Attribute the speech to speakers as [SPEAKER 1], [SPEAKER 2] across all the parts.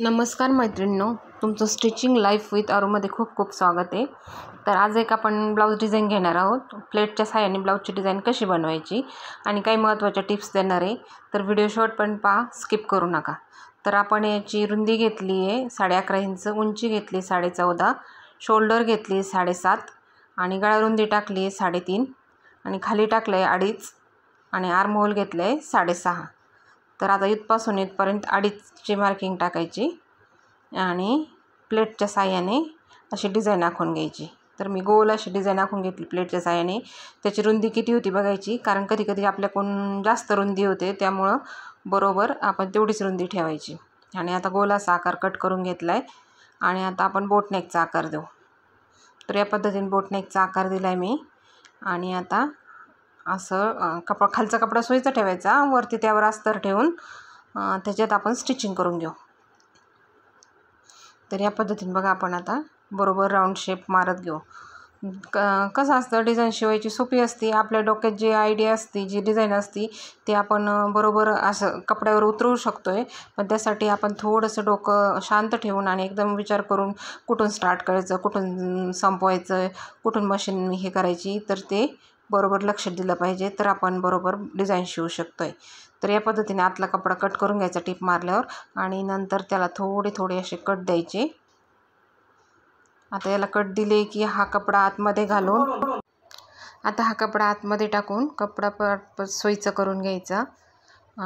[SPEAKER 1] नमस्कार मैत्रिणींनो तुमचं स्टिचिंग लाईफ विथ आरूमध्ये खूप खूप स्वागत आहे तर आज एक आपण ब्लाऊज डिझाईन घेणार आहोत प्लेटच्या साह्याने ब्लाऊजची डिझाईन कशी बनवायची आणि काही महत्त्वाच्या टिप्स देणार आहे तर व्हिडिओ शॉर्ट पण पहा स्किप करू नका तर आपण याची रुंदी घेतली आहे साडे अकरा इंच उंची घेतली साडे चौदा शोल्डर घेतली साडेसात आणि गळारुंदी टाकली आहे साडेतीन आणि खाली टाकलं आहे अडीच आणि आर्महोल घेतलं आहे साडेसहा तर आता इथपासून इथपर्यंत अडीचची मार्किंग टाकायची आणि प्लेटच्या साह्याने अशी डिझाईन आखून घ्यायची तर मी गोल अशी डिझाईन आखून घेतली प्लेटच्या साह्याने त्याची रुंदी किती होती बघायची कारण कधी कधी आपल्याकडून जास्त रुंदी होते त्यामुळं बरोबर आपण तेवढीच रुंदी ठेवायची आणि आता गोलाचा आकार कट करून घेतला आहे आणि आता आपण बोटनेकचा आकार देऊ तर या पद्धतीने बोटनेकचा आकार दिला आहे मी आणि आता असं कपडा खालचा कपडा सोयीचा ठेवायचा वरती त्यावर अस्तर ठेवून त्याच्यात आपण स्टिचिंग करून घेऊ तर या पद्धतीने बघा आपण आता बरोबर राऊंड शेप मारत घेऊ क कसं असतं डिझाईन शिवायची सोपी असती आपल्या डोक्यात जी आयडिया असते जी डिझाईन असती ती आपण बरोबर असं कपड्यावर उतरवू शकतो आहे पण त्यासाठी आपण थोडंसं डोकं शांत ठेवून आणि एकदम विचार करून कुठून स्टार्ट करायचं कुठून संपवायचं कुठून मशीन हे करायची तर ते बरोबर लक्ष दिलं पाहिजे तर आपण बरोबर डिझाईन शिवू शकतो आहे तर या पद्धतीने आतला कपडा कट करून घ्यायचा टिप मारल्यावर आणि नंतर त्याला थोडे थोडे असे कट द्यायचे आता याला कट दिले की हा कपडा आतमध्ये घालून आता हा कपडा आतमध्ये टाकून कपडा प सोयीचं करून घ्यायचा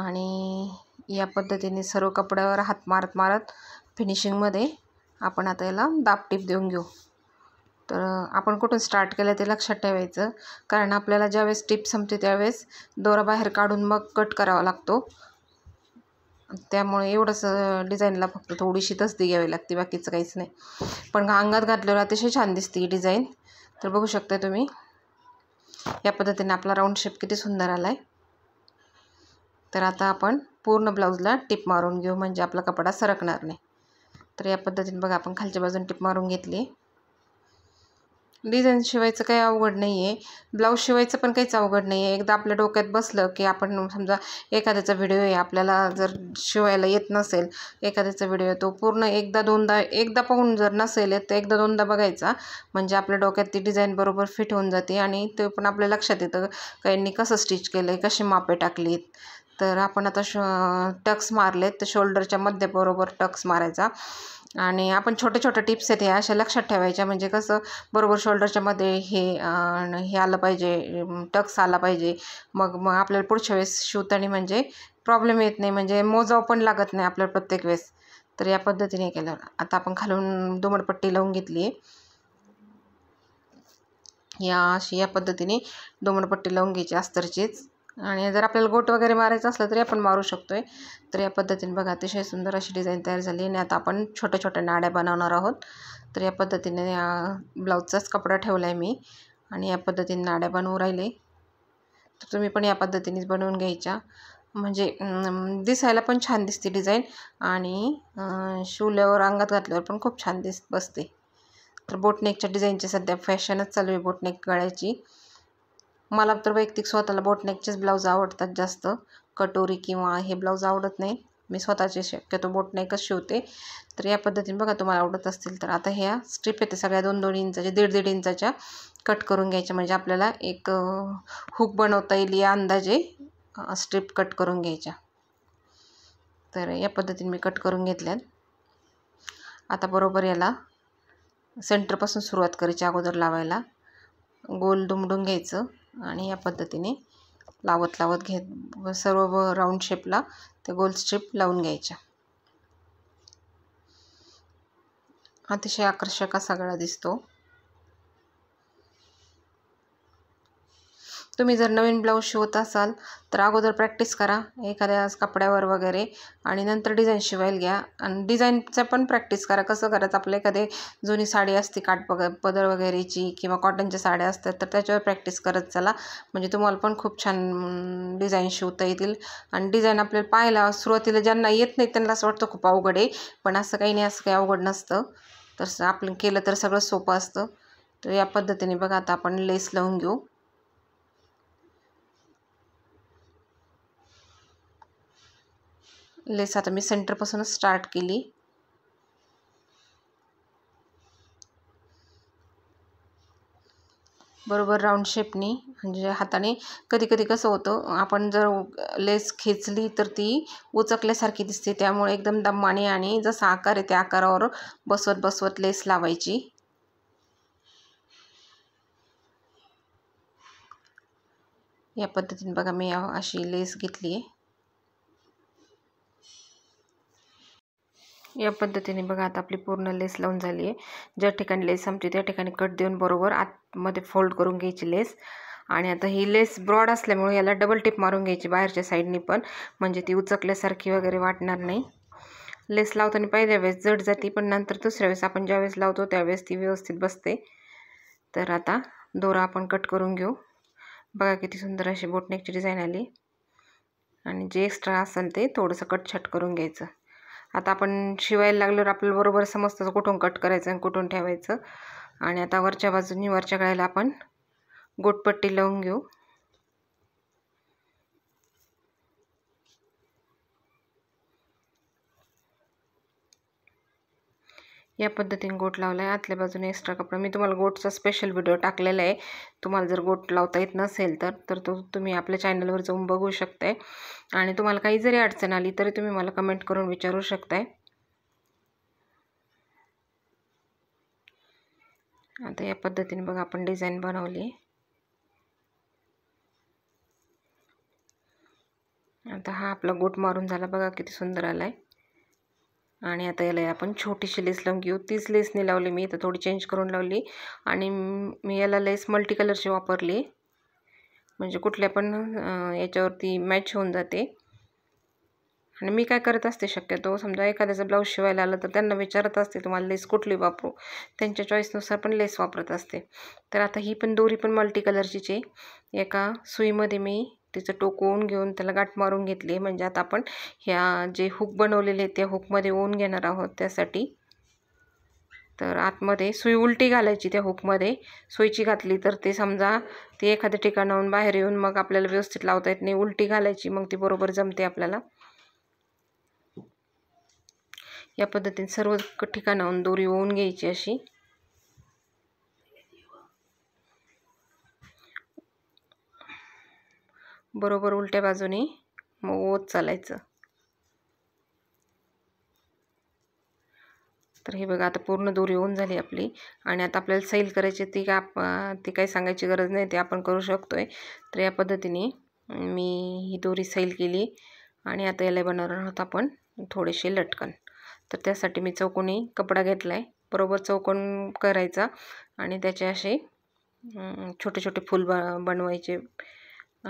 [SPEAKER 1] आणि या पद्धतीने सर्व कपड्यावर हात मारत मारत फिनिशिंगमध्ये आपण आता याला दाबटीप देऊन घेऊ तर आपण कुठून स्टार्ट केलं ते लक्षात ठेवायचं कारण आपल्याला ज्यावेळेस टिप संपते त्यावेळेस दोरा बाहेर काढून मग कट करावा लागतो त्यामुळे एवढंसं डिझाईनला फक्त थोडीशी तस्ती घ्यावी लागते बाकीचं काहीच नाही पण अंगात घातल्यावर अतिशय छान दिसते ही डिझाईन तर बघू शकता तुम्ही या पद्धतीने आपला राऊंड शेप किती सुंदर आला आहे तर आता आपण पूर्ण ब्लाऊजला टिप मारून घेऊ म्हणजे आपला कपडा सरकणार नाही तर या पद्धतीने बघा आपण खालच्या बाजून टिप मारून घेतली डिझाईन शिवायचं काही अवघड नाही आहे ब्लाऊज शिवायचं पण काहीच अवघड नाही आहे एकदा आपल्या डोक्यात बसलं की आपण समजा एखाद्याचा व्हिडिओ आहे आपल्याला जर शिवायला येत नसेल एखाद्याचा व्हिडिओ तो पूर्ण एकदा दोनदा एकदा पाहून जर नसेल तर एकदा दोनदा बघायचा म्हणजे आपल्या डोक्यात ती डिझाईन बरोबर फिट होऊन जाते आणि ते पण आपल्या लक्षात येतं काहींनी कसं स्टिच केलं आहे कशी मापे टाकलीत तर आपण आता श टक्स मारलेत तर शोल्डरच्या मध्यबरोबर टक्स मारायचा आणि आपण छोटे छोटे टिप्स आहेत ह्या अशा लक्षात ठेवायच्या म्हणजे कसं बरोबर शोल्डरच्या मध्ये हे हे आलं पाहिजे टक्स आला पाहिजे मग मग आपल्याला पुढच्या वेळेस शिवताना म्हणजे प्रॉब्लेम येत नाही म्हणजे मोजाव पण लागत नाही आपल्याला प्रत्येक वेळेस तर या पद्धतीने केलं आता आपण खालून दुमडपट्टी लावून घेतली आहे या अशी या पद्धतीने दोमडपट्टी लावून घ्यायची अस्तरचीच आणि जर आपल्याला गोट वगैरे मारायचं असलं तरी आपण मारू शकतो आहे तर या पद्धतीने बघा अतिशय सुंदर अशी डिझाईन तयार झाली आणि आता आपण छोट्या छोट्या नाड्या बनवणार आहोत तर या पद्धतीने या ब्लाऊजचाच कपडा ठेवला आहे मी आणि या पद्धतीने नाड्या बनवू राहिले तर तुम्ही पण या पद्धतीनेच बनवून घ्यायच्या म्हणजे दिसायला पण छान दिसते डिझाईन आणि शिवल्यावर अंगात घातल्यावर पण खूप छान दिस बसते तर बोटनेकच्या डिझाईनची सध्या फॅशनच चालू आहे बोटनेक गळ्याची मला तर वैयक्तिक स्वतःला बोटनेकचेच ब्लाऊज आवडतात जास्त कटोरी किंवा हे ब्लाऊज आवडत नाही मी स्वतःचे शक्यतो बोटनेकच शिवते तर या पद्धतीने बघा तुम्हाला आवडत असतील तर आता ह्या स्ट्रीप येते सगळ्या दोन दोन इंचाच्या दीड दीड इंचाच्या कट करून घ्यायच्या म्हणजे आपल्याला एक हुक बनवता येईल या अंदाजे स्ट्रीप कट करून घ्यायच्या तर या पद्धतीने मी कट करून घेतल्यात आता बरोबर याला सेंटरपासून सुरुवात करायची अगोदर लावायला गोल दुमडून घ्यायचं आणि या पद्धतीने लावत लावत घेत सर्व राऊंड शेपला ते गोल स्ट्रीप लावून घ्यायच्या अतिशय आकर्षक असा गळा दिसतो तुम्ही जर नवीन ब्लाऊज शिवत असाल तर अगोदर प्रॅक्टिस करा एखाद्या कपड्यावर वगैरे आणि नंतर डिझाईन शिवायला घ्या आणि डिझाईनचा पण प्रॅक्टिस करा कसं करायचं आपल्या एखादी जुनी साडी असते काट पग पदर वगैरेची किंवा कॉटनच्या साड्या असतात तर त्याच्यावर प्रॅक्टिस करत चला म्हणजे तुम्हाला पण खूप छान डिझाईन शिवता येतील आणि डिझाईन आपल्याला पाहायला सुरुवातीला ज्यांना येत नाही त्यांना असं वाटतं खूप अवघड आहे पण असं काही नाही असं काही अवघड नसतं तर आपण केलं तर सगळं सोपं असतं तर या पद्धतीने बघा आता आपण लेस लावून घेऊ लेस आता मी सेंटरपासूनच स्टार्ट केली बरोबर राऊंड शेपनी म्हणजे हाताने कधी कधी कसं होतं आपण जर लेस खेचली तर ती उचकल्यासारखी दिसते त्यामुळे एकदम दम्माने आणि जसा आकार आहे त्या आकारावर बसवत बसवत लेस लावायची या पद्धतीने बघा मी अशी लेस घेतली आहे या पद्धतीने बघा आता आपली पूर्ण लेस लावून झाली आहे ज्या ठिकाणी लेस संपते त्या ठिकाणी कट देऊन बरोबर आतमध्ये फोल्ड करून घ्यायची लेस आणि आता ही लेस ब्रॉड असल्यामुळे याला डबल टिप मारून घ्यायची बाहेरच्या साईडनी पण म्हणजे ती उचकल्यासारखी वगैरे वाटणार नाही लेस लावताना पहिल्या वेळेस जड जाते पण नंतर दुसऱ्या वेळेस आपण ज्यावेळेस लावतो त्यावेळेस ती व्यवस्थित बसते तर आता दोरा आपण कट करून घेऊ बघा किती सुंदर अशी बोटनेकची डिझाईन आली आणि जे एक्स्ट्रा असेल ते थोडंसं कटछट करून घ्यायचं आता आपण शिवायला लागल्यावर आपल्याला बरोबर समजतं कुठून कट करायचं आणि कुठून ठेवायचं आणि आता वरच्या बाजूनी वरच्या काळाला आपण गोटपट्टी लावून घेऊ या पद्धतीने गोट लावला आहे आतल्या बाजूने एक्स्ट्रा कपडा मी तुम्हाला गोटचा स्पेशल व्हिडिओ टाकलेला आहे तुम्हाला जर गोट लावता येत नसेल तर तर तो तुम्ही आपल्या चॅनलवर जाऊन बघू शकताय आणि तुम्हाला काही जरी अडचण आली तरी तुम्ही मला कमेंट करून विचारू शकताय आता या पद्धतीने बघा आपण डिझाईन बनवली आता हा आपला गोट मारून झाला बघा किती सुंदर आला आहे आणि आता याला आपण छोटीशी लेस लावून घेऊ तीच लेसने लावली मी तर थोडी चेंज करून लावली आणि मी याला लेस मल्टी कलरची वापरली म्हणजे कुठल्या पण याच्यावरती मॅच होऊन जाते आणि मी काय करत असते शक्यतो समजा एखाद्याचा ब्लाऊज शिवायला आला तर त्यांना विचारत असते तुम्हाला लेस कुठली वापरू त्यांच्या चॉईसनुसार पण लेस वापरत असते तर आता ही पण दोरी पण मल्टी कलरचीच आहे एका सुईमध्ये मी तिचं टोकवून घेऊन त्याला गाठ मारून घेतली म्हणजे आता आपण ह्या जे हुक बनवलेले त्या हुकमध्ये ओन घेणार आहोत त्यासाठी तर आतमध्ये सुई उलटी घालायची त्या हुकमध्ये सुईची घातली तर ते समजा ती एखाद्या ठिकाणाहून बाहेर येऊन मग आपल्याला व्यवस्थित लावता येत नाही उलटी घालायची मग ती बरोबर जमते आपल्याला या पद्धतीने सर्व ठिकाणाहून दोरी ओवून घ्यायची अशी बरोबर उलट्या बाजूने मग ओत चालायचं तर हे बघा आता पूर्ण दोरी होऊन झाली आपली आणि आता आपल्याला सैल करायची ती का ती काही सांगायची गरज नाही ते आपण करू शकतो आहे तर या पद्धतीने मी ही दोरी सैल केली आणि आता याला बनवणार आहोत आपण थोडेसे लटकन तर त्यासाठी मी चौकोनी कपडा घेतला आहे बरोबर चौकोन करायचा आणि त्याचे असे छोटे छोटे फूल ब बनवायचे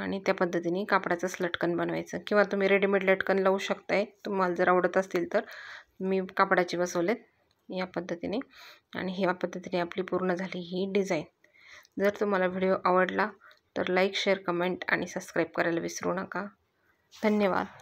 [SPEAKER 1] आणि त्या पद्धतीने कापडाचंच लटकन बनवायचं किंवा तुम्ही रेडीमेड लटकन लावू शकताय तुम्हाला जर आवडत असतील तर मी कापडाची बसवलेत या पद्धतीने आणि ह्या पद्धतीने आपली पूर्ण झाली ही डिझाईन जर तुम्हाला व्हिडिओ आवडला तर लाईक शेअर कमेंट आणि सबस्क्राईब करायला विसरू नका धन्यवाद